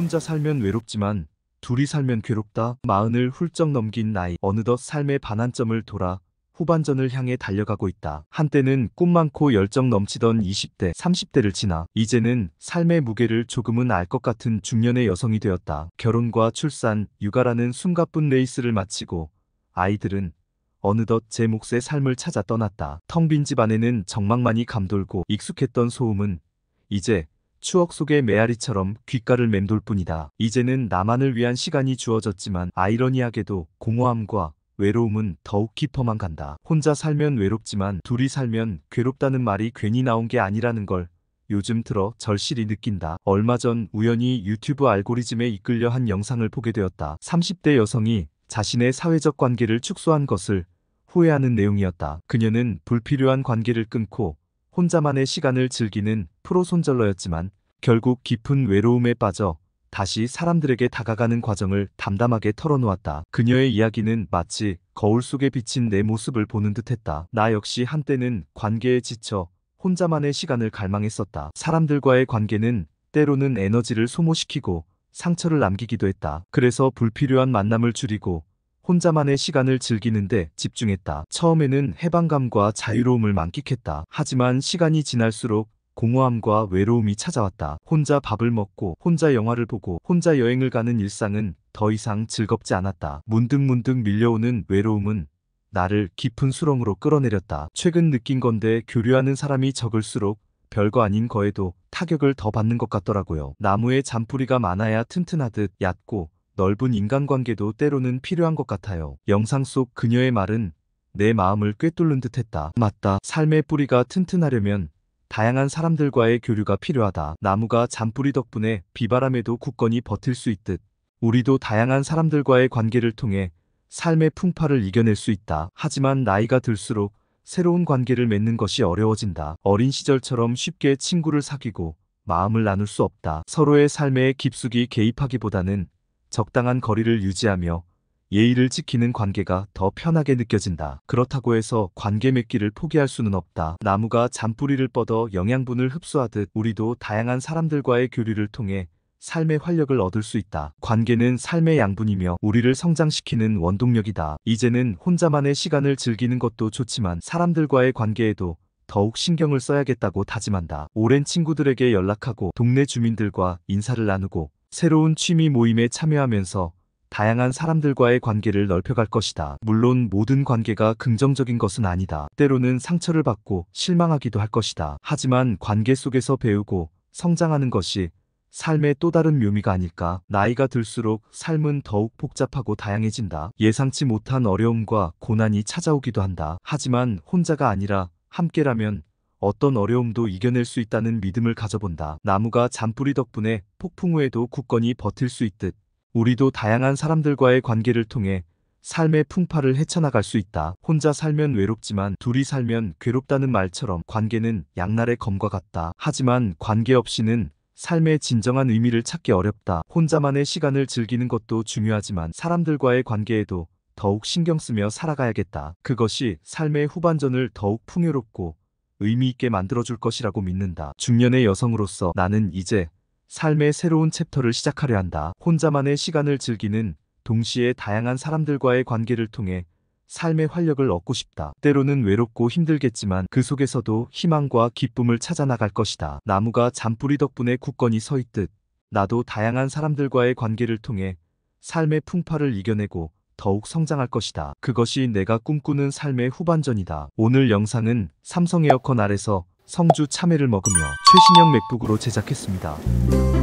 혼자 살면 외롭지만 둘이 살면 괴롭다. 마흔을 훌쩍 넘긴 나이 어느덧 삶의 반환점을 돌아 후반전을 향해 달려가고 있다. 한때는 꿈 많고 열정 넘치던 20대, 30대를 지나 이제는 삶의 무게를 조금은 알 것 같은 중년의 여성이 되었다. 결혼과 출산, 육아라는 숨가쁜 레이스를 마치고 아이들은 어느덧 제 몫의 삶을 찾아 떠났다. 텅 빈 집안에는 정막만이 감돌고 익숙했던 소음은 이제 추억 속의 메아리처럼 귓가를 맴돌 뿐이다. 이제는 나만을 위한 시간이 주어졌지만 아이러니하게도 공허함과 외로움은 더욱 깊어만 간다. 혼자 살면 외롭지만 둘이 살면 괴롭다는 말이 괜히 나온 게 아니라는 걸 요즘 들어 절실히 느낀다. 얼마 전 우연히 유튜브 알고리즘에 이끌려 한 영상을 보게 되었다. 30대 여성이 자신의 사회적 관계를 축소한 것을 후회하는 내용이었다. 그녀는 불필요한 관계를 끊고 혼자만의 시간을 즐기는 프로 손절러였지만 결국 깊은 외로움에 빠져 다시 사람들에게 다가가는 과정을 담담하게 털어놓았다. 그녀의 이야기는 마치 거울 속에 비친 내 모습을 보는 듯했다. 나 역시 한때는 관계에 지쳐 혼자만의 시간을 갈망했었다. 사람들과의 관계는 때로는 에너지를 소모시키고 상처를 남기기도 했다. 그래서 불필요한 만남을 줄이고 혼자만의 시간을 즐기는데 집중했다. 처음에는 해방감과 자유로움을 만끽했다. 하지만 시간이 지날수록 공허함과 외로움이 찾아왔다. 혼자 밥을 먹고 혼자 영화를 보고 혼자 여행을 가는 일상은 더 이상 즐겁지 않았다. 문득문득 밀려오는 외로움은 나를 깊은 수렁으로 끌어내렸다. 최근 느낀 건데 교류하는 사람이 적을수록 별거 아닌 거에도 타격을 더 받는 것 같더라고요. 나무에 잔뿌리가 많아야 튼튼하듯 얕고 넓은 인간관계도 때로는 필요한 것 같아요. 영상 속 그녀의 말은 내 마음을 꿰뚫는 듯 했다. 맞다. 삶의 뿌리가 튼튼하려면 다양한 사람들과의 교류가 필요하다. 나무가 잔뿌리 덕분에 비바람에도 굳건히 버틸 수 있듯 우리도 다양한 사람들과의 관계를 통해 삶의 풍파를 이겨낼 수 있다. 하지만 나이가 들수록 새로운 관계를 맺는 것이 어려워진다. 어린 시절처럼 쉽게 친구를 사귀고 마음을 나눌 수 없다. 서로의 삶에 깊숙이 개입하기보다는 적당한 거리를 유지하며 예의를 지키는 관계가 더 편하게 느껴진다. 그렇다고 해서 관계 맺기를 포기할 수는 없다. 나무가 잔뿌리를 뻗어 영양분을 흡수하듯 우리도 다양한 사람들과의 교류를 통해 삶의 활력을 얻을 수 있다. 관계는 삶의 양분이며 우리를 성장시키는 원동력이다. 이제는 혼자만의 시간을 즐기는 것도 좋지만 사람들과의 관계에도 더욱 신경을 써야겠다고 다짐한다. 오랜 친구들에게 연락하고 동네 주민들과 인사를 나누고 새로운 취미 모임에 참여하면서 다양한 사람들과의 관계를 넓혀갈 것이다. 물론 모든 관계가 긍정적인 것은 아니다. 때로는 상처를 받고 실망하기도 할 것이다. 하지만 관계 속에서 배우고 성장하는 것이 삶의 또 다른 묘미가 아닐까. 나이가 들수록 삶은 더욱 복잡하고 다양해진다. 예상치 못한 어려움과 고난이 찾아오기도 한다. 하지만 혼자가 아니라 함께라면 어떤 어려움도 이겨낼 수 있다는 믿음을 가져본다. 나무가 잔뿌리 덕분에 폭풍 우에도 굳건히 버틸 수 있듯 우리도 다양한 사람들과의 관계를 통해 삶의 풍파를 헤쳐나갈 수 있다. 혼자 살면 외롭지만 둘이 살면 괴롭다는 말처럼 관계는 양날의 검과 같다. 하지만 관계 없이는 삶의 진정한 의미를 찾기 어렵다. 혼자만의 시간을 즐기는 것도 중요하지만 사람들과의 관계에도 더욱 신경 쓰며 살아가야겠다. 그것이 삶의 후반전을 더욱 풍요롭고 의미 있게 만들어줄 것이라고 믿는다. 중년의 여성으로서 나는 이제 삶의 새로운 챕터를 시작하려 한다. 혼자만의 시간을 즐기는 동시에 다양한 사람들과의 관계를 통해 삶의 활력을 얻고 싶다. 때로는 외롭고 힘들겠지만 그 속에서도 희망과 기쁨을 찾아 나갈 것이다. 나무가 잔뿌리 덕분에 굳건히 서 있듯 나도 다양한 사람들과의 관계를 통해 삶의 풍파를 이겨내고 더욱 성장할 것이다. 그것이 내가 꿈꾸는 삶의 후반전이다. 오늘 영상은 삼성 에어컨 아래서 성주 참외를 먹으며 최신형 맥북으로 제작했습니다.